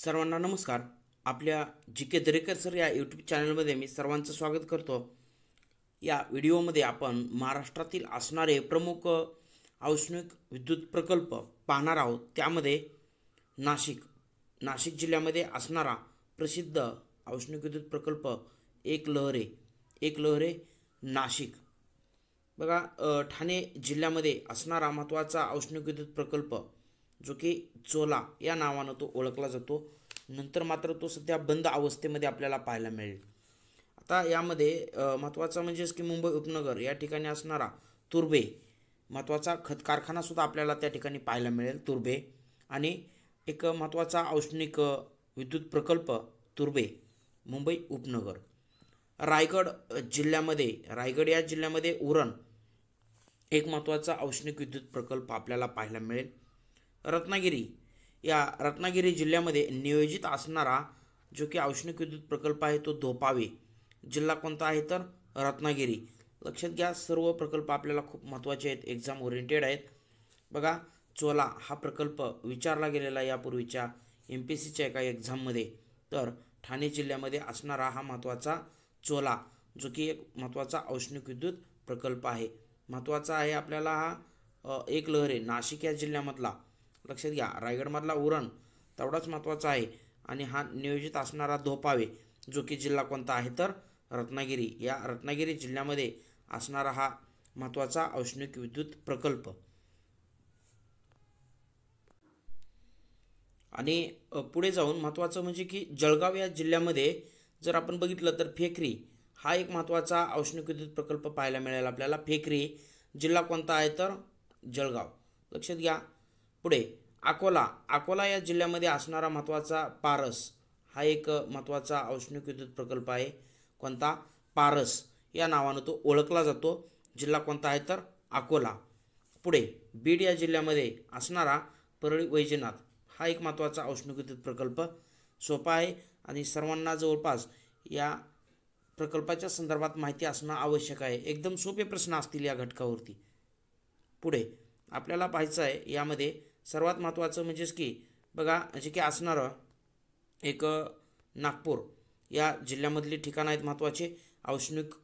सर्वांना नमस्कार आपल्या जी के दरेकर सर या यूट्यूब चॅनलमध्ये मी सर्वांचं स्वागत करतो या व्हिडिओमध्ये आपण महाराष्ट्रातील असणारे प्रमुख औष्णिक विद्युत प्रकल्प पाहणार आहोत त्यामध्ये नाशिक नाशिक जिल्ह्यामध्ये असणारा प्रसिद्ध औष्णिक विद्युत प्रकल्प एक लहरे एक लहरे नाशिक बघा ठाणे जिल्ह्यामध्ये असणारा महत्त्वाचा औष्णिक विद्युत प्रकल्प जो की चोला या नावानं तो ओळखला जातो नंतर मात्र तो सध्या बंद अवस्थेमध्ये आपल्याला पाहायला मिळेल आता यामध्ये महत्त्वाचा म्हणजेच की मुंबई उपनगर या ठिकाणी असणारा तुर्बे महत्त्वाचा खत कारखानासुद्धा आपल्याला त्या ठिकाणी पाहायला मिळेल तुर्बे आणि एक महत्त्वाचा औष्णिक विद्युत प्रकल्प तुर्बे मुंबई उपनगर रायगड जिल्ह्यामध्ये रायगड या जिल्ह्यामध्ये उरण एक महत्त्वाचा औष्णिक विद्युत प्रकल्प आपल्याला पाहायला मिळेल रत्नागिरी या रत्नागिरी जिल्ह्यामध्ये नियोजित असणारा जो की औष्णिक विद्युत प्रकल्प आहे तो धोपावे जिल्हा कोणता आहे तर रत्नागिरी लक्षात घ्या सर्व प्रकल्प आपल्याला खूप महत्त्वाचे आहेत एक्झाम ओरिएंटेड आहेत बघा चोला हा प्रकल्प विचारला गेलेला यापूर्वीच्या एम पी सीच्या एका एक्झाममध्ये तर ठाणे जिल्ह्यामध्ये असणारा हा महत्त्वाचा चोला जो की एक महत्त्वाचा औष्णिक विद्युत प्रकल्प आहे महत्त्वाचा आहे आपल्याला हा एक आहे नाशिक या जिल्ह्यामधला लक्षात घ्या रायगडमधला उरण तेवढाच महत्त्वाचा आहे आणि हा नियोजित असणारा धोपावे जो की जिल्हा कोणता आहे तर रत्नागिरी या रत्नागिरी जिल्ह्यामध्ये असणारा हा महत्त्वाचा औष्णिक विद्युत प्रकल्प आणि पुढे जाऊन महत्त्वाचं म्हणजे की जळगाव या जिल्ह्यामध्ये जर आपण बघितलं तर फेकरी हा एक महत्त्वाचा औष्णिक विद्युत प्रकल्प पाहायला मिळेल आपल्याला फेकरी जिल्हा कोणता आहे तर जळगाव लक्षात घ्या पुढे अकोला अकोला या जिल्ह्यामध्ये असणारा महत्त्वाचा पारस हा एक महत्त्वाचा औष्णिक विद्युत प्रकल्प आहे कोणता पारस या नावानं तो ओळखला जातो जिल्हा कोणता आहे तर अकोला पुढे बीड या जिल्ह्यामध्ये असणारा परळी वैजनाथ हा एक महत्त्वाचा औष्णिक विद्युत प्रकल्प सोपा आहे आणि सर्वांना जवळपास या प्रकल्पाच्या संदर्भात माहिती असणं आवश्यक आहे एकदम सोपे प्रश्न असतील या घटकावरती पुढे आपल्याला पाहायचं आहे यामध्ये सर्वात महत्त्वाचं म्हणजेच की बघा जे की असणारं एक नागपूर या जिल्ह्यामधली ठिकाणं आहेत महत्त्वाचे औष्णिक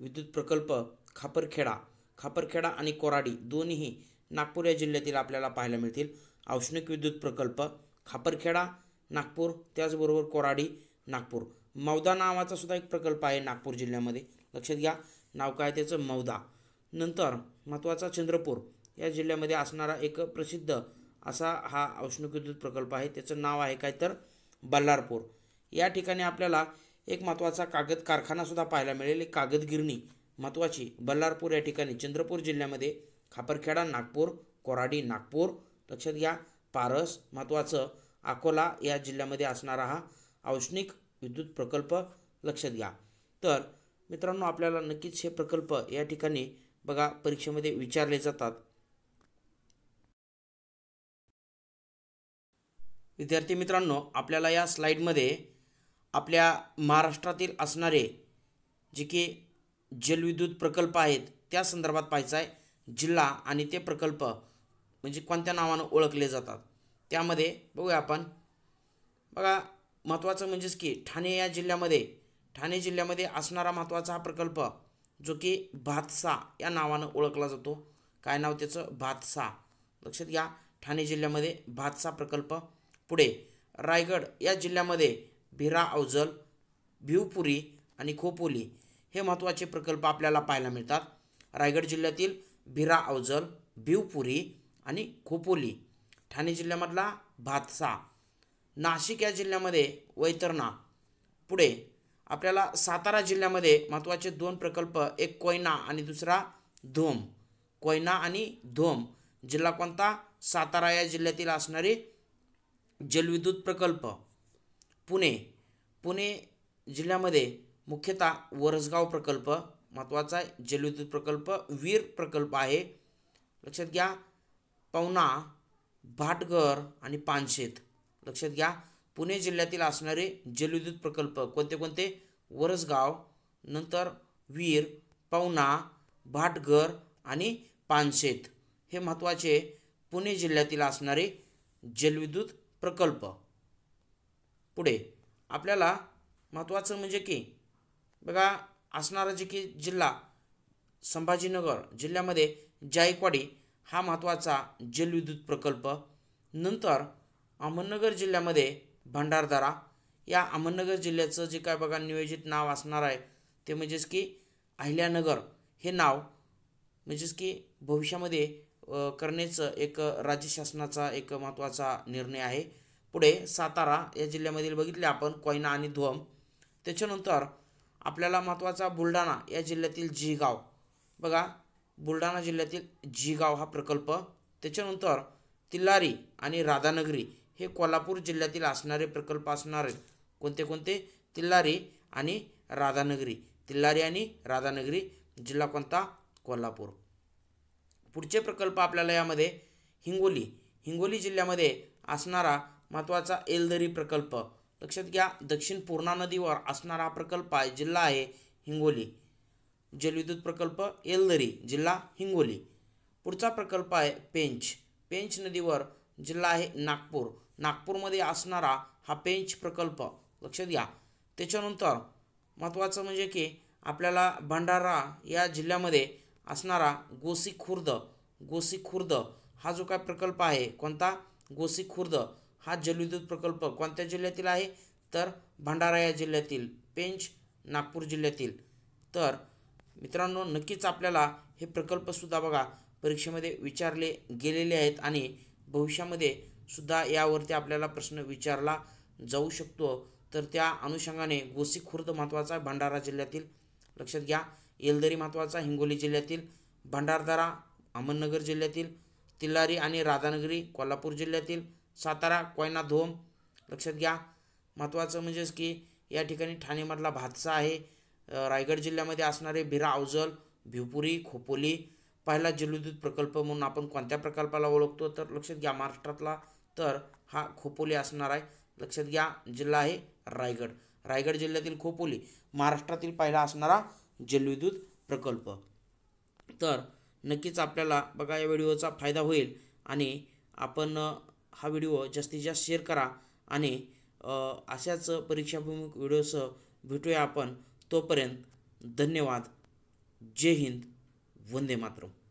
विद्युत प्रकल्प खापरखेडा खापरखेडा आणि कोराडी दोन्ही नागपूर या जिल्ह्यातील आपल्याला पाहायला मिळतील औष्णिक विद्युत प्रकल्प खापरखेडा नागपूर त्याचबरोबर कोराडी नागपूर मौदा नावाचा सुद्धा एक प्रकल्प आहे नागपूर जिल्ह्यामध्ये लक्षात घ्या नाव काय त्याचं मौदा नंतर महत्त्वाचा चंद्रपूर या जिल्ह्यामध्ये असणारा एक प्रसिद्ध असा हा विद्युत प्रकल्प आहे त्याचं नाव आहे काय तर बल्लारपूर या ठिकाणी आपल्याला एक महत्त्वाचा कागद कारखानासुद्धा पाहायला मिळेल एक कागदगिरणी महत्त्वाची बल्लारपूर या ठिकाणी चंद्रपूर जिल्ह्यामध्ये खापरखेडा नागपूर कोराडी नागपूर लक्षात घ्या पारस महत्त्वाचं अकोला या जिल्ह्यामध्ये असणारा हा औष्णिक विद्युत प्रकल्प लक्षात घ्या तर मित्रांनो आपल्याला नक्कीच हे प्रकल्प या ठिकाणी बघा परीक्षेमध्ये विचारले जातात विद्यार्थी मित्रांनो आपल्याला या स्लाईडमध्ये आपल्या महाराष्ट्रातील असणारे जे की जलविद्युत प्रकल्प आहेत त्या संदर्भात पाहायचं आहे जिल्हा आणि ते प्रकल्प म्हणजे कोणत्या नावानं ओळखले जातात त्यामध्ये बघूया आपण बघा महत्त्वाचं म्हणजेच की ठाणे या जिल्ह्यामध्ये ठाणे जिल्ह्यामध्ये असणारा महत्त्वाचा हा प्रकल्प जो की भातसा या नावानं ओळखला जातो काय नाव त्याचं भातसा लक्षात घ्या ठाणे जिल्ह्यामध्ये भातसा प्रकल्प पुढे रायगड या जिल्ह्यामध्ये भिरा अवजल भिवपुरी आणि खोपोली हे महत्त्वाचे प्रकल्प आपल्याला पाहायला मिळतात रायगड जिल्ह्यातील भिरा अवजल भिवपुरी आणि खोपोली ठाणे जिल्ह्यामधला भातसा नाशिक या जिल्ह्यामध्ये वैतरणा पुढे आपल्याला सातारा जिल्ह्यामध्ये महत्त्वाचे दोन प्रकल्प एक कोयना आणि दुसरा धोम कोयना आणि धोम जिल्हा कोणता सातारा या जिल्ह्यातील असणारी जलविद्युत प्रकल्प पुणे पुणे जिल्ह्यामध्ये मुख्यतः वरसगाव प्रकल्प महत्त्वाचा आहे जलविद्युत प्रकल्प वीर प्रकल्प आहे लक्षात घ्या पवना भाटघर आणि पानशेत लक्षात घ्या पुणे जिल्ह्यातील असणारे जलविद्युत प्रकल्प कोणते कोणते वरसगाव नंतर वीर पवना भाटघर आणि पानशेत हे महत्त्वाचे पुणे जिल्ह्यातील असणारे जलविद्युत प्रकल्प पुढे आपल्याला महत्त्वाचं म्हणजे की बघा असणारा जे की जिल्हा संभाजीनगर जिल्ह्यामध्ये जायकवाडी हा महत्त्वाचा जलविद्युत प्रकल्प नंतर अहमदनगर जिल्ह्यामध्ये भंडारदारा या अहमदनगर जिल्ह्याचं जे काय बघा नियोजित नाव असणार आहे ते म्हणजेच की अहिल्यानगर हे नाव म्हणजेच की भविष्यामध्ये करणेच एक राज्य शासनाचा एक महत्त्वाचा निर्णय आहे पुढे सातारा या जिल्ह्यामधील बघितले आपण कोयना आणि ध्वम त्याच्यानंतर आपल्याला महत्त्वाचा बुलढाणा या जिल्ह्यातील जिगाव बघा बुलढाणा जिल्ह्यातील जिगाव हा प्रकल्प त्याच्यानंतर तिल्लारी आणि राधानगरी हे कोल्हापूर जिल्ह्यातील असणारे प्रकल्प असणारे कोणते कोणते तिल्लारी आणि राधानगरी तिल्लारी आणि राधानगरी जिल्हा कोणता कोल्हापूर पुढचे प्रकल्प आपल्याला यामध्ये हिंगोली हिंगोली जिल्ह्यामध्ये असणारा महत्त्वाचा एलदरी प्रकल्प लक्षात घ्या दक्षिण पूर्णा नदीवर असणारा हा प्रकल्प आहे जिल्हा आहे हिंगोली जलविद्युत प्रकल्प एलदरी जिल्हा हिंगोली पुढचा प्रकल्प आहे पेंच पेंच नदीवर जिल्हा आहे नागपूर नागपूरमध्ये असणारा हा पेंच प्रकल्प लक्षात घ्या त्याच्यानंतर महत्त्वाचं म्हणजे की आपल्याला भंडारा या जिल्ह्यामध्ये असणारा गोसी खुर्द गोसी खुर्द हा जो काय प्रकल्प आहे कोणता गोसी खुर्द हा जलविद्युत प्रकल्प कोणत्या जिल्ह्यातील आहे तर भंडारा या जिल्ह्यातील पेंच नागपूर जिल्ह्यातील तर मित्रांनो नक्कीच आपल्याला हे प्रकल्पसुद्धा बघा परीक्षेमध्ये विचारले गेलेले आहेत आणि भविष्यामध्ये सुद्धा यावरती आपल्याला प्रश्न विचारला जाऊ शकतो तर त्या अनुषंगाने गोसी खुर्द महत्त्वाचा भंडारा जिल्ह्यातील लक्षात घ्या येलदरी महत्वाचा हिंगोली जिल्ह्यातील भंडारदरा अहमदनगर जिल्ह्यातील तिल्लारी आणि राधानगरी कोल्हापूर जिल्ह्यातील सातारा कोयना धोम लक्षात घ्या महत्त्वाचं म्हणजेच की या ठिकाणी ठाणेमधला भातसा आहे रायगड जिल्ह्यामध्ये असणारे भिरा अवजल भिवपुरी खोपोली पहिला जलविद्युत प्रकल्प म्हणून आपण कोणत्या प्रकल्पाला ओळखतो तर लक्षात घ्या महाराष्ट्रातला तर हा खोपोली असणार आहे लक्षात घ्या जिल्हा आहे रायगड रायगड जिल्ह्यातील खोपोली महाराष्ट्रातील पहिला असणारा जलविद्युत प्रकल्प तर नक्कीच आपल्याला बघा या व्हिडिओचा फायदा होईल आणि आपण हा व्हिडिओ जास्तीत जास्त शेअर करा आणि अशाच परीक्षाभिमुख व्हिडिओसह भेटूया आपण तोपर्यंत धन्यवाद जय हिंद वंदे मातरम